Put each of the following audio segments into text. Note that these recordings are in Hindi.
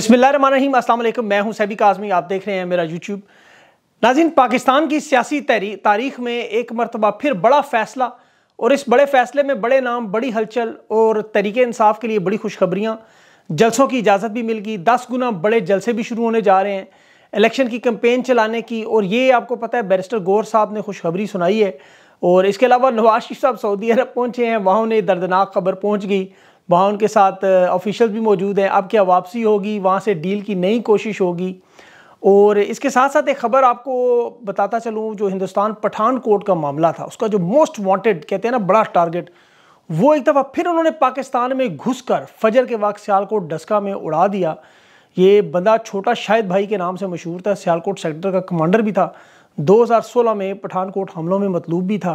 बिस्मिल्लाम असल मैं हूं सैबिक आज़मी आप देख रहे हैं मेरा यूट्यूब नाजिन पाकिस्तान की सियासी तारीख में एक मरतबा फिर बड़ा फैसला और इस बड़े फैसले में बड़े नाम बड़ी हलचल और तरीके इंसाफ के लिए बड़ी खुशखबरियाँ जलसों की इजाज़त भी मिल गई दस गुना बड़े जलसे भी शुरू होने जा रहे हैं इलेक्शन की कंपेन चलाने की और ये आपको पता है बैरिस्टर गौर साहब ने खुशखबरी सुनाई है और इसके अलावा नवाज शरीफ साहब सऊदी अरब पहुँचे हैं वहाँ उन्हें दर्दनाक खबर पहुँच गई वहाँ उनके साथ ऑफिशल भी मौजूद हैं अब क्या वापसी होगी वहाँ से डील की नई कोशिश होगी और इसके साथ साथ एक ख़बर आपको बताता चलूँ जो हिंदुस्तान पठानकोट का मामला था उसका जो मोस्ट वांटेड कहते हैं ना बड़ा टारगेट वो एक दफ़ा फिर उन्होंने पाकिस्तान में घुसकर फजर के वक्त सियालकोट डस्का में उड़ा दिया ये बंदा छोटा शाहिद भाई के नाम से मशहूर था सियालकोट सेक्टर का कमांडर भी था दो में पठानकोट हमलों में मतलूब भी था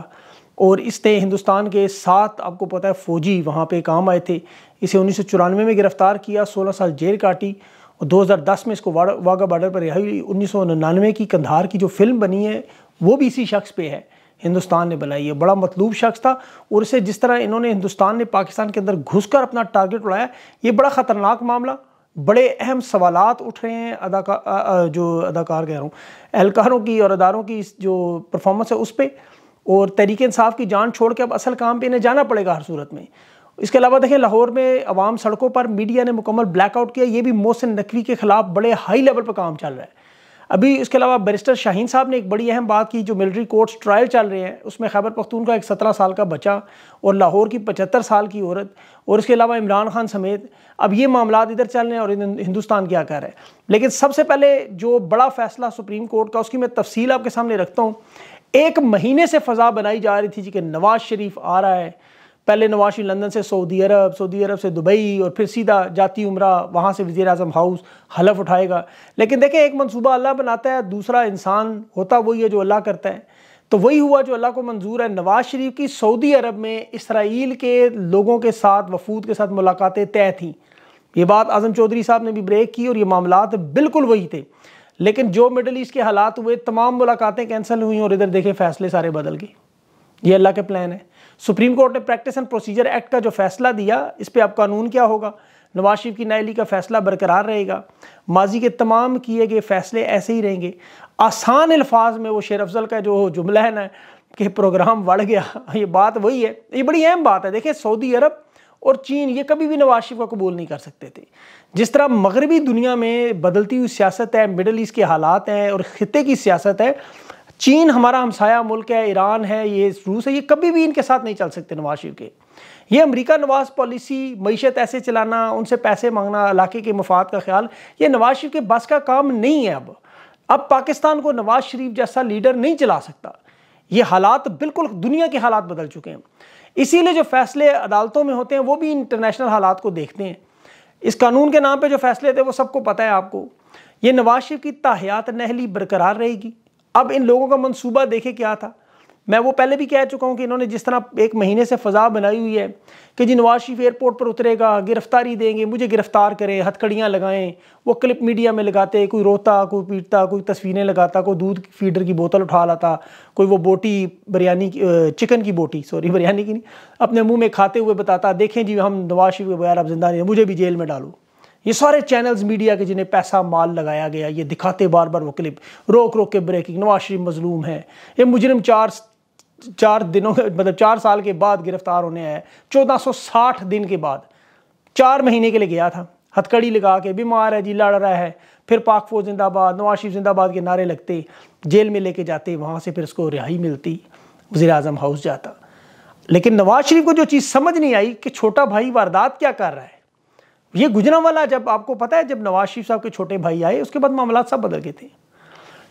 और इस तय हिंदुस्तान के साथ आपको पता है फ़ौजी वहाँ पे काम आए थे इसे उन्नीस में गिरफ़्तार किया 16 साल जेल काटी और 2010 में इसको वाघा बॉर्डर पर रिहाई हुई उन्नीस की कंधार की जो फिल्म बनी है वो भी इसी शख्स पे है हिंदुस्तान ने बनाई है बड़ा मतलूब शख्स था और इसे जिस तरह इन्होंने हिंदुस्तान ने पाकिस्तान के अंदर कर अपना टारगेट उड़ाया ये बड़ा ख़तरनाक मामला बड़े अहम सवाल उठ रहे हैं अदाकार जो अदाकार कह रहा हूँ एहलकारों की और अदारों की जो परफॉर्मेंस है उस पर और तहरीक इंसाफ की जान छोड़ के अब असल काम पर इन्हें जाना पड़ेगा हर सूरत में इसके अलावा देखें लाहौर में अवाम सड़कों पर मीडिया ने मुकम्मल ब्लैकआउट किया ये भी मोहसिन नकवी के ख़िलाफ़ बड़े हाई लेवल पर काम चल रहा है अभी इसके अलावा बैरिस्टर शाहीन साहब ने एक बड़ी अहम बात की जो मिलिट्री कोर्ट्स ट्रायल चल रहे हैं उसमें खैबर पख्तून का एक सत्रह साल का बच्चा और लाहौर की पचहत्तर साल की औरत और इसके अलावा इमरान खान समेत अब ये मामला इधर चल रहे हैं और हिंदुस्तान क्या कर रहा है लेकिन सबसे पहले जो बड़ा फैसला सुप्रीम कोर्ट का उसकी मैं तफसील आपके सामने रखता हूँ एक महीने से फजा बनाई जा रही थी जी कि नवाज शरीफ आ रहा है पहले नवाज शरीफ लंदन से सऊदी अरब सऊदी अरब से दुबई और फिर सीधा जाती उम्र वहाँ से वज़ी अजम हाउस हलफ उठाएगा लेकिन देखें एक मनसूबा अल्लाह बनाता है दूसरा इंसान होता वही है जो अल्लाह करता है तो वही हुआ जो अल्लाह को मंजूर है नवाज शरीफ की सऊदी अरब में इसराइल के लोगों के साथ वफूद के साथ मुलाकातें तय थीं ये बात आज़म चौधरी साहब ने भी ब्रेक की और ये मामला बिल्कुल वही थे लेकिन जो मिडल ईस्ट के हालात हुए तमाम मुलाकातें कैंसिल हुई और इधर देखे फैसले सारे बदल गए ये अल्लाह के प्लान है सुप्रीम कोर्ट ने प्रैक्टिस एंड प्रोसीजर एक्ट का जो फैसला दिया इस पर अब कानून क्या होगा नवाज शरीफ की नाइली का फैसला बरकरार रहेगा माजी के तमाम किए गए फैसले ऐसे ही रहेंगे आसान अल्फाज में वो शेर अफजल का जो जुमला है ना कि प्रोग्राम बढ़ गया ये बात वही है ये बड़ी अहम बात है देखिए सऊदी अरब और चीन ये कभी भी नवाज शरीफ का कबूल नहीं कर सकते थे जिस तरह मगरबी दुनिया में बदलती हुई सियासत है मिडल ईस्ट के हालात हैं और खत्े की सियासत है चीन हमारा हमसाया मुल्क है ईरान है ये रूस है ये कभी भी इनके साथ नहीं चल सकते नवाज शरीफ के ये अमेरिका नवाज पॉलिसी मीशत ऐसे चलाना उनसे पैसे मांगना इलाके के मफाद का ख्याल ये नवाज शरीफ के बस का काम नहीं है अब अब पाकिस्तान को नवाज शरीफ जैसा लीडर नहीं चला सकता ये हालात बिल्कुल दुनिया के हालात बदल चुके हैं इसीलिए जो फैसले अदालतों में होते हैं वो भी इंटरनेशनल हालात को देखते हैं इस कानून के नाम पर जो फैसले थे वो सबको पता है आपको ये नवाज शरीफ की ताहियात नहली बरकरार रहेगी अब इन लोगों का मनसूबा देखे क्या था मैं वो पहले भी कह चुका हूँ कि इन्होंने जिस तरह एक महीने से फ़जा बनाई हुई है कि जी नवाज शरीफ एयरपोर्ट पर उतरेगा गिरफ्तारी देंगे मुझे गिरफ़्तार करें हथकड़ियाँ लगाएं वो क्लिप मीडिया में लगाते कोई रोता कोई पीटता कोई तस्वीरें लगाता कोई दूध फीडर की बोतल उठा लाता कोई वो बोटी बिरयानी चिकन की बोटी सॉरी बिरयानी की नहीं अपने मुँह में खाते हुए बताता देखें जी हम नवाज शरीफ के बगैर आप जिंदा नहीं मुझे भी जेल में डालो ये सारे चैनल्स मीडिया के जिन्हें पैसा माल लगाया गया ये दिखाते बार बार वो क्लिप रोक रोक के ब्रेकिंग नवाज शरीफ मजलूम है ये मुजरम चार चार दिनों मतलब चार साल के बाद गिरफ्तार होने आया चौदह सौ साठ दिन के बाद चार महीने के लिए गया था हथकड़ी लगा के बीमार है जी लड़ रहा है फिर पाक फौज जिंदाबाद नवाज शरीफ जिंदाबाद के नारे लगते जेल में लेके जाते वहाँ से फिर उसको रिहाई मिलती वजी अजम हाउस जाता लेकिन नवाज शरीफ को जो चीज़ समझ नहीं आई कि छोटा भाई वारदात क्या कर रहा है ये गुजरा वाला जब आपको पता है जब नवाज शरीफ साहब के छोटे भाई आए उसके बाद मामला सब बदल गए थे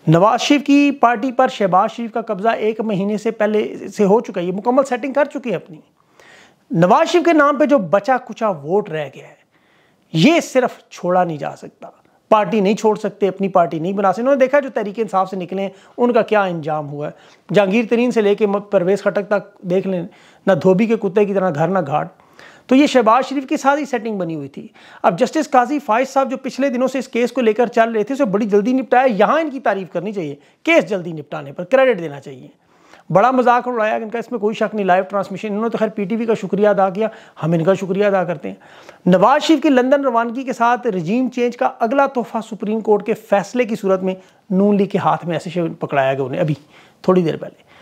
नवाज शरीफ की पार्टी पर शहबाज शरीफ का कब्ज़ा एक महीने से पहले से हो चुका है ये मुकम्मल सेटिंग कर चुकी है अपनी नवाज शरीफ के नाम पे जो बचा कुचा वोट रह गया है ये सिर्फ छोड़ा नहीं जा सकता पार्टी नहीं छोड़ सकते अपनी पार्टी नहीं बना सकते उन्होंने देखा जो तरीके इंसाफ से निकले उनका क्या इंजाम हुआ है जहांगीर तरीन से लेके परवेज खटक तक देख लें ना धोबी के कुत्ते की तरह घर ना घाट तो ये शहबाज शरीफ की सारी सेटिंग बनी हुई थी अब जस्टिस काजी फाइज साहब जो पिछले दिनों से इस केस को लेकर चल रहे थे उसे बड़ी जल्दी निपटाया यहाँ इनकी तारीफ करनी चाहिए केस जल्दी निपटाने पर क्रेडिट देना चाहिए बड़ा मजाक उड़ाया इनका इसमें कोई शक नहीं लाइव ट्रांसमिशन इन्होंने तो खैर पीटीवी का शुक्रिया अदा किया हम इनका शुक्रिया अदा करते हैं नवाज शरीफ की लंदन रवानगी के साथ रजीम चेंज का अगला तोहफा सुप्रीम कोर्ट के फैसले की सूरत में नून लीग के हाथ में ऐसे पकड़ाया गया उन्हें अभी थोड़ी देर पहले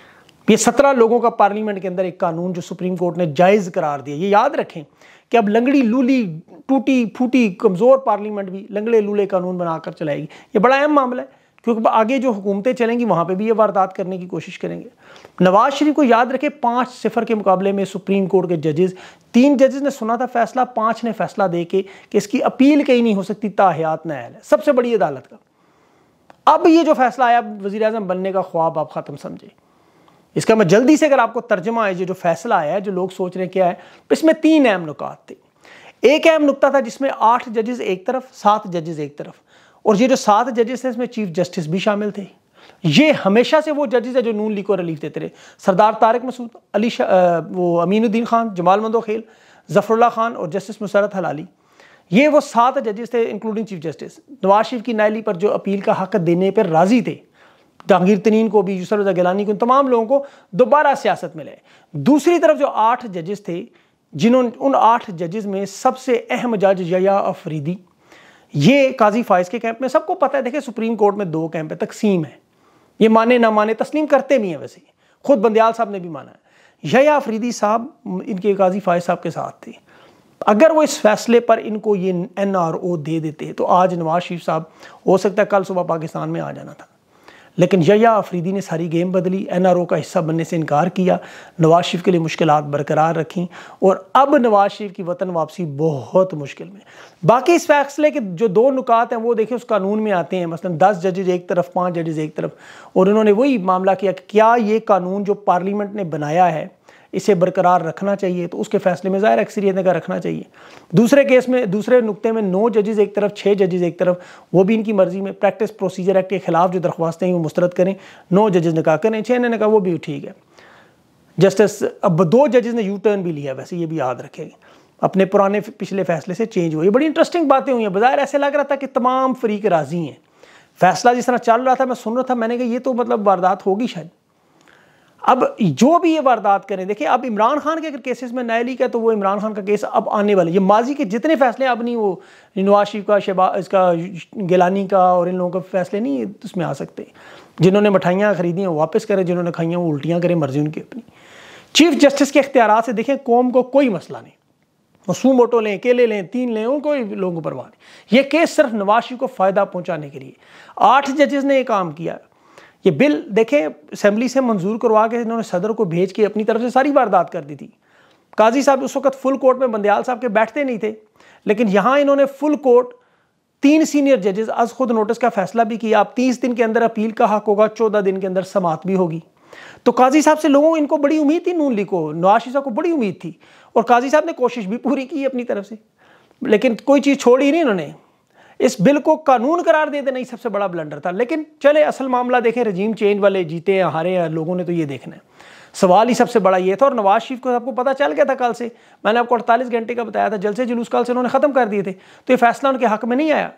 ये सत्रह लोगों का पार्लियामेंट के अंदर एक कानून जो सुप्रीम कोर्ट ने जायज़ करार दिया ये याद रखें कि अब लंगड़ी लूली टूटी फूटी कमज़ोर पार्लियामेंट भी लंगड़े लूले कानून बनाकर चलाएगी ये बड़ा अहम मामला है क्योंकि आगे जो हुकूमतें चलेंगी वहां पे भी ये वारदात करने की कोशिश करेंगे नवाज शरीफ को याद रखे पांच सिफर के मुकाबले में सुप्रीम कोर्ट के जजेस तीन जजेस ने सुना था फैसला पांच ने फैसला दे के कि इसकी अपील कहीं नहीं हो सकती ताहयात न्यायालय सबसे बड़ी अदालत का अब ये जो फैसला आया वजी बनने का ख्वाब आप ख़त्म समझें इसका मैं जल्दी से अगर आपको तर्जमा है जो फैसला आया है जो लोग सोच रहे क्या है तो इसमें तीन अहम नुकात थे एक अहम नुकता था जिसमें आठ जजेस एक तरफ सात जजेस एक तरफ और ये जो सात जजेस थे इसमें चीफ जस्टिस भी शामिल थे ये हमेशा से वो जजेस है जो नून लीग को रिलीफ देते रहे सरदार तारक मसूद अली शाह वो अमीनुद्दीन खान जमाल मंदो खेल जफरुल्ला खान और जस्टिस मुसरत हलाली ये वो सात जजेस थे including chief justice Nawaz Sharif की नायली पर जो अपील का हक देने पर राज़ी थे जहांगीर तरीन को भी यूसर रजा गिलानी को तमाम लोगों को दोबारा सियासत में लाए दूसरी तरफ जो आठ जजेस थे जिन्होंने उन आठ जजेस में सबसे अहम जज जया अफरीदी ये काजी फायज के कैंप में सबको पता है देखिए सुप्रीम कोर्ट में दो कैंप है तकसीम है ये माने ना माने तस्लीम करते भी हैं वैसे खुद बंदयाल साहब ने भी माना है यया अफरीदी साहब इनके काजी फायज साहब के साथ थे अगर वो इस फैसले पर इनको ये एन आर ओ दे देते तो आज नवाज शरीफ साहब हो सकता है कल सुबह पाकिस्तान में आ जाना था लेकिन यया आफरीदी ने सारी गेम बदली एन आर ओ का हिस्सा बनने से इनकार किया नवाज शरीफ के लिए मुश्किल बरकरार रखी और अब नवाज शरीफ की वतन वापसी बहुत मुश्किल में बाकी इस फैसले के जो दो नुकात हैं वो देखें उस कानून में आते हैं मसलन दस जजेज एक तरफ पाँच जजेज एक तरफ और उन्होंने वही मामला किया कि क्या ये कानून जो पार्लियामेंट ने बनाया है इसे बरकरार रखना चाहिए तो उसके फैसले में ज़ाहिर अक्सरियत ने रखना चाहिए दूसरे केस में दूसरे नुकते में नौ जजेज़ एक तरफ छः जजेज़ एक तरफ वो भी इनकी मर्ज़ी में प्रैक्टिस प्रोसीजर एक्ट के खिलाफ जो दरख्वास्तें हैं वो मुस्तरद करें नौ जजेज़ ने कहा करें छः ने कहा वो भी ठीक है जस्टिस अब दो जजेज़ ने यू टर्न भी लिया वैसे ये भी याद रखेंगे अपने पुराने पिछले फैसले से चेंज हुई बड़ी इंटरेस्टिंग बातें हुई हैं बाज़ार ऐसे लग रहा था कि तमाम फरीक राज़ी हैं फैसला जिस तरह चल रहा था मैं सुन रहा था मैंने कहा ये तो मतलब वारदात होगी शायद अब जो भी ये वारदात करें देखिए अब इमरान खान के अगर केसेस में नया लीक है तो वो इमरान खान का केस अब आने वाला है ये माजी के जितने फैसले अब नहीं वो नवाज शरीफ का शहबाज इसका गिलानी का और इन लोगों का फैसले नहीं उसमें तो आ सकते जिन्होंने मिठाइयाँ खरीदी हैं वापस करें जिन्होंने खाइया वो उल्टियाँ करें मर्जी उनकी अपनी चीफ जस्टिस के अख्तियार से देखें कौम को कोई मसला नहीं मसूम ऑटो लें अकेले लें तीन लें उनको लोगों को परवाह नहीं ये केस सिर्फ नवाज शरीफ को फ़ायदा पहुँचाने के लिए आठ जजेस ने यह काम किया ये बिल देखें असम्बली से मंजूर करवा के इन्होंने सदर को भेज के अपनी तरफ से सारी वारदात कर दी थी काजी साहब उस वक्त फुल कोर्ट में बंदयाल साहब के बैठते नहीं थे लेकिन यहाँ इन्होंने फुल कोर्ट तीन सीनियर जजेस आज खुद नोटिस का फैसला भी किया आप तीस दिन के अंदर अपील का हक होगा चौदह दिन के अंदर समात भी होगी तो काजी साहब से लोगों इनको बड़ी उम्मीद थी नून ली को नवाशी साहब को बड़ी उम्मीद थी और काजी साहब ने कोशिश भी पूरी की अपनी तरफ से लेकिन कोई चीज़ छोड़ी नहीं इन्होंने इस बिल को कानून करार दे देना ही सबसे बड़ा ब्लंडर था लेकिन चले असल मामला देखें रजीम चेंज वाले जीते हैं हारे हैं लोगों ने तो ये देखना है सवाल ही सबसे बड़ा ये था और नवाज शरीफ को तो आपको पता चल गया था कल से मैंने आपको अड़तालीस घंटे का बताया था जलसे जुलूस कल से उन्होंने ख़त्म कर दिए थे तो ये फैसला उनके हक में नहीं आया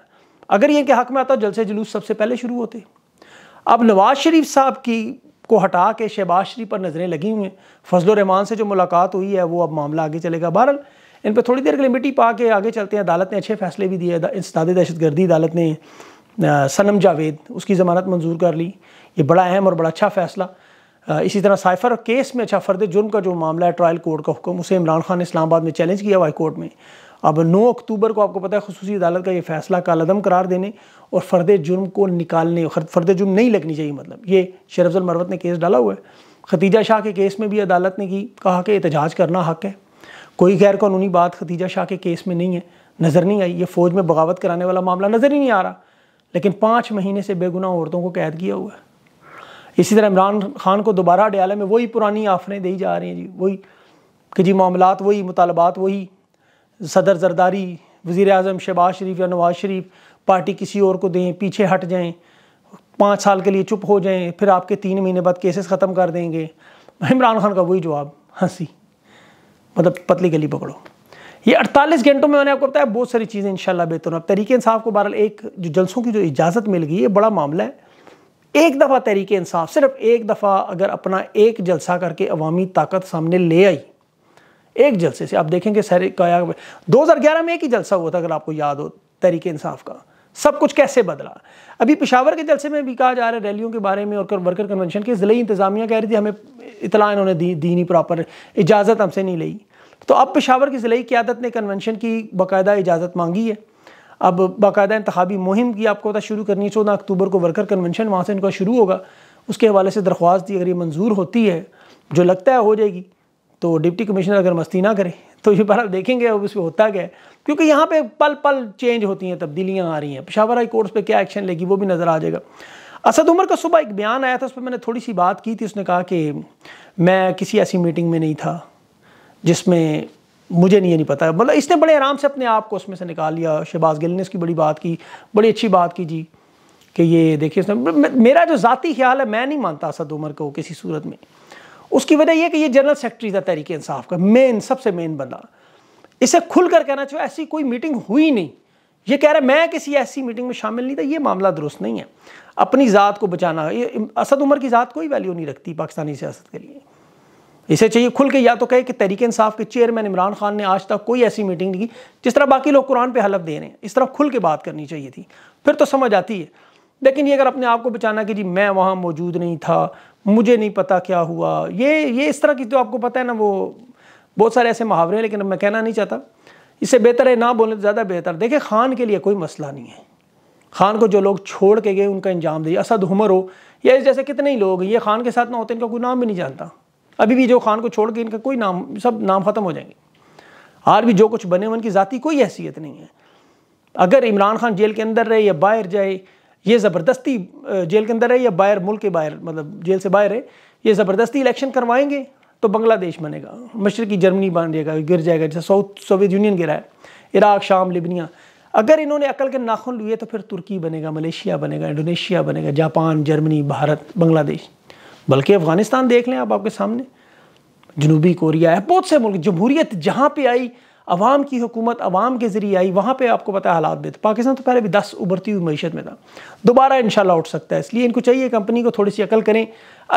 अगर ये इनके हक में आता तो जलसे जुलूस सबसे पहले शुरू होते अब नवाज शरीफ साहब की को हटा के शहबाज शरीफ पर नज़रें लगी हुई हैं फजल रहमान से जो मुलाकात हुई है वो अब मामला आगे चलेगा बहरहाल इन पर थोड़ी देर के लिए मिट्टी पा के आगे चलते हैं अदालत ने अच्छे फैसले भी दिए इंसदाद दहशत गर्दी अदालत ने सनम जावेद उसकी ज़मानत मंजूर कर ली ये बड़ा अहम और बड़ा अच्छा फैसला इसी तरह साइफर केस में अच्छा फर्द जुर्म का जो मामला है ट्रायल कोर्ट का हुक्म उसे इमरान खान ने इस्लामाबाद में चैलेंज किया हाई कोर्ट में अब 9 अक्टूबर को आपको पता है खसूसी अदालत का ये फैसला कालदम करार देने और फर्द जुर्म को निकालने फर्द जुर्म नहीं लगनी चाहिए मतलब ये शरफजुल मरवत ने केस डाला हुआ है खतीजा शाह के केस में भी अदालत ने की कहा कि एहतजाज करना हक है कोई गैर कानूनी बात खदीजा शाह के केस में नहीं है नज़र नहीं आई ये फ़ौज में बगावत कराने वाला मामला नज़र ही नहीं आ रहा लेकिन पाँच महीने से बेगुनाह औरतों को कैद किया हुआ है इसी तरह इमरान खान को दोबारा अडयाला में वही पुरानी आफरें दी जा रही हैं जी वही कि जी मामला वही मुतालबात वही सदर जरदारी वज़ी अजम शहबाज शरीफ या नवाज शरीफ पार्टी किसी और को दें पीछे हट जाएँ पाँच साल के लिए चुप हो जाएँ फिर आपके तीन महीने बाद केसेस ख़त्म कर देंगे इमरान खान का वही जवाब हंसी मतलब पतली गली पकड़ो ये 48 घंटों में मैंने आपको बताया बहुत सारी चीज़ें इंशाल्लाह बेहतर अब तरीके इंसाफ को बहरहाल एक जो जलसों की जो इजाज़त मिल गई है बड़ा मामला है एक दफ़ा तहरीक इंसाफ सिर्फ एक दफ़ा अगर अपना एक जलसा करके अवामी ताकत सामने ले आई एक जलसे से आप देखेंगे सर दो हज़ार ग्यारह में एक ही जलसा हुआ था अगर आपको याद हो तरीके इंसाफ का सब कुछ कैसे बदला अभी पिशावर के जलसे में भी कहा जा रहा है रैलियों के बारे में और वर्कर कन्वेंशन के ज़िले इंतज़ामिया कह रही थी हमें इतला इन्होंने दी दी नहीं प्रॉपर इजाज़त हमसे नहीं ली तो अब पिशावर की ज़िले क्यादत ने कन्वेंशन की बाकायदा इजाज़त मांगी है अब बाकायदा इंतबी मुहिम की आपको पता शुरू करनी है चौदह अक्टूबर को वर्कर कन्वेंशन वहाँ से इनका शुरू होगा उसके हवाले से दरख्वास्त दी अगर ये मंजूर होती है जो लगता है हो जाएगी तो डिप्टी कमिश्नर अगर मस्ती ना करें तो ये बार आप देखेंगे अब उसमें होता क्या है क्योंकि यहाँ पे पल पल चेंज होती हैं तब्दीलियाँ आ रही हैं पेशावर हाई कोर्ट्स पर क्या एक्शन लेगी वो भी नज़र आ जाएगा असद उमर का सुबह एक बयान आया था उस पर मैंने थोड़ी सी बात की थी उसने कहा कि मैं किसी ऐसी मीटिंग में नहीं था जिसमें मुझे नहीं ये नहीं पता मतलब इसने बड़े आराम से अपने आप को उसमें से निकाल लिया शहबाज गिल ने इसकी बड़ी बात की बड़ी अच्छी बात की जी कि ये देखिए उसने मेरा जो ज़ाती ख्याल है मैं नहीं मानता असद उमर को किसी सूरत में उसकी वजह यह कि ये जनरल सेक्रेटरी था तहरीक इंसाफ का मेन सबसे मेन बंदा इसे खुलकर कहना चाहिए ऐसी कोई मीटिंग हुई नहीं ये कह रहा है मैं किसी ऐसी मीटिंग में शामिल नहीं था ये मामला दुरुस्त नहीं है अपनी ज़ात को बचाना ये असद उमर की ज़ात कोई वैल्यू नहीं रखती पाकिस्तानी सियासत के लिए इसे चाहिए खुल के या तो कहे कि तहरीक इंसाफ के चेयरमैन इमरान खान ने आज तक कोई ऐसी मीटिंग नहीं की जिस तरह बाकी लोग कुरान पर हलफ दे रहे हैं इस तरह खुल के बात करनी चाहिए थी फिर तो समझ आती है लेकिन ये अगर अपने आप को बचाना कि जी मैं वहाँ मौजूद नहीं था मुझे नहीं पता क्या हुआ ये ये इस तरह की तो आपको पता है ना वो बहुत सारे ऐसे मुहावरे हैं लेकिन मैं कहना नहीं चाहता इससे बेहतर है ना बोलने ज़्यादा बेहतर देखिए खान के लिए कोई मसला नहीं है खान को जो लोग छोड़ के गए उनका इंजाम दिए असद हुमर हो या जैसे कितने ही लोग ये खान के साथ ना होते इनका कोई नाम भी नहीं जानता अभी भी जो खान को छोड़ के इनका कोई नाम सब नाम ख़त्म हो जाएंगे आज भी जो कुछ बने उनकी ज़ाती कोई हैसियत नहीं है अगर इमरान खान जेल के अंदर रहे या बाहर जाए ये ज़बरदस्ती जेल के अंदर है या बाहर मुल्क के बाहर मतलब जेल से बाहर है ये ज़बरदस्ती इलेक्शन करवाएंगे तो बांग्लादेश बनेगा मशरकी जर्मनी बन जाएगा गिर जाएगा जैसे साउथ सोवियत यूनियन गिरा है इराक शाम लिबनिया अगर इन्होंने अकल के नाखून लिए तो फिर तुर्की बनेगा मलेशिया बनेगा इंडोनेशिया बनेगा जापान जर्मनी भारत बांग्लादेश बल्कि अफ़गानिस्तान देख लें आप आपके सामने जनूबी कोरिया है बहुत से मुल्क जमहूरियत जहाँ पर आई अवाम की हुकूमत अवाम के ज़रिए आई वहाँ पर आपको पता है हालात बेहतर पाकिस्तान तो पहले भी दस उभरती हुई मीशत में था दोबारा इन शाला उठ सकता है इसलिए इनको चाहिए कंपनी को थोड़ी सी अकल करें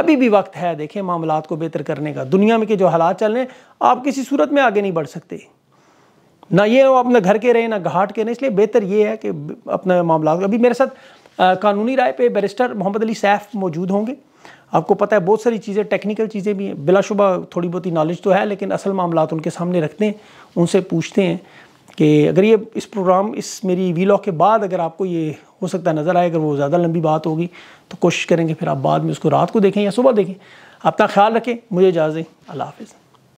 अभी भी वक्त है देखें मामला को बेहतर करने का दुनिया में के जो हालात चल रहे हैं आप किसी सूरत में आगे नहीं बढ़ सकते ना ये वो अपने घर के रहें ना घाट के रहें इसलिए बेहतर ये है कि अपना मामला अभी मेरे साथ कानूनी राय पे बैरिस्टर मोहम्मद अली सैफ मौजूद होंगे आपको पता है बहुत सारी चीज़ें टेक्निकल चीज़ें भी हैं बिलाशुबा थोड़ी बहुत ही नॉलेज तो है लेकिन असल मामला उनके सामने रखते हैं उनसे पूछते हैं कि अगर ये इस प्रोग्राम इस मेरी वी के बाद अगर आपको ये हो सकता है नज़र आए अगर वो ज़्यादा लंबी बात होगी तो कोशिश करेंगे फिर आप बाद में उसको रात को देखें या सुबह देखें अपना ख्याल रखें मुझे इजाज़ें अल्लाह हाफिज़